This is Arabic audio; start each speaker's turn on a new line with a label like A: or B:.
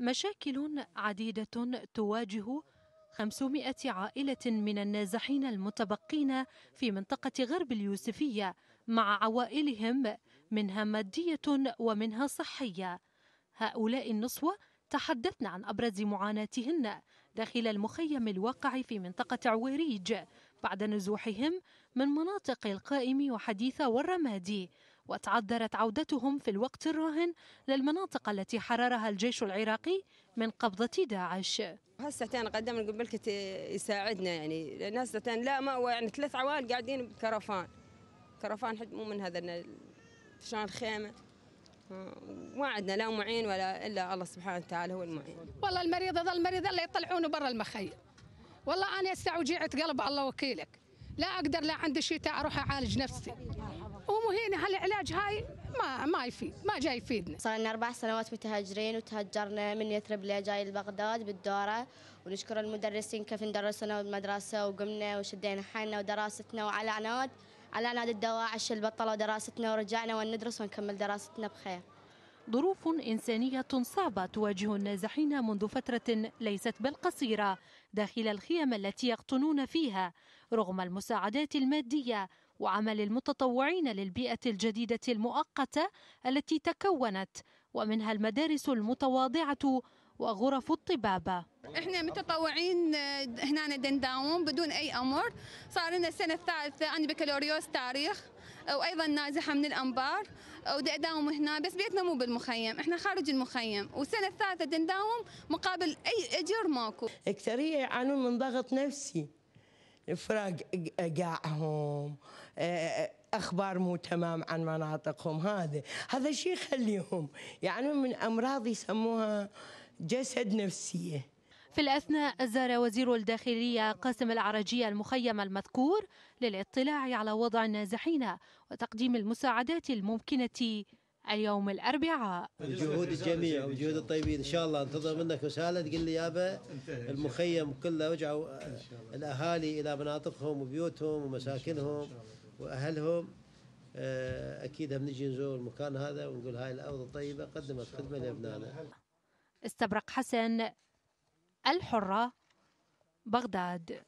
A: مشاكل عديدة تواجه 500 عائلة من النازحين المتبقين في منطقة غرب اليوسفية مع عوائلهم منها مادية ومنها صحية هؤلاء النصوة تحدثن عن أبرز معاناتهن داخل المخيم الواقع في منطقة عويريج بعد نزوحهم من مناطق القائم وحديثة والرمادي وتعذرت عودتهم في الوقت الراهن للمناطق التي حررها الجيش العراقي من قبضة داعش
B: هسه تان قدم قبل يساعدنا يعني الناس تان لا ما يعني ثلاث عوائل قاعدين بكرفان كرفان حد مو من هذا شلون خيمه آه، ما عندنا لا معين ولا الا الله سبحانه وتعالى هو المعين والله المريض هذا المريض اللي يطلعونه برا المخيم والله انا هسه وجيعه قلب الله وكيلك لا اقدر لا عندي شيء اروح اعالج نفسي ومهينة هالعلاج هاي ما ما يفيد ما جاي يفيدنا صار لنا اربع سنوات متهجرين وتهجرنا من يثرب لي جاي لبغداد بالدوره ونشكر المدرسين كيف ندرسونا بالمدرسه وقمنا وشدينا حالنا ودراستنا وعلى عناد
A: على عناد الدواعش اللي بطلوا دراستنا ورجعنا وندرس ونكمل دراستنا بخير ظروف إنسانية صعبة تواجه النازحين منذ فترة ليست بالقصيرة داخل الخيم التي يقطنون فيها رغم المساعدات المادية وعمل المتطوعين للبيئة الجديدة المؤقتة التي تكونت ومنها المدارس المتواضعة وغرف الطبابة
B: احنا متطوعين هنا دنداوم بدون اي امر صار لنا السنه الثالثه انا بكالوريوس تاريخ وايضا نازحه من الانبار وداوم اداوم هنا بس بيتنا مو بالمخيم احنا خارج المخيم والسنه الثالثه دنداوم مقابل اي اجر ماكو اكثريه يعانون من ضغط نفسي فراق قاعهم اخبار مو تمام عن مناطقهم هذا هذا شيء يخليهم يعني من امراض يسموها جسد نفسيه
A: في الأثناء زار وزير الداخلية قاسم العرجي المخيم المذكور للاطلاع على وضع النازحين وتقديم المساعدات الممكنة اليوم الأربعاء جهود الجميع وجهود الطيبين إن شاء الله أنتظر منك رسالة تقول لي يابا المخيم كله رجعوا الأهالي إلى مناطقهم وبيوتهم ومساكنهم وأهلهم آه، أكيد بنجي نزور المكان هذا ونقول هاي الأرض الطيبة قدمت خدمة لأبنائنا استبرق حسن الحرة بغداد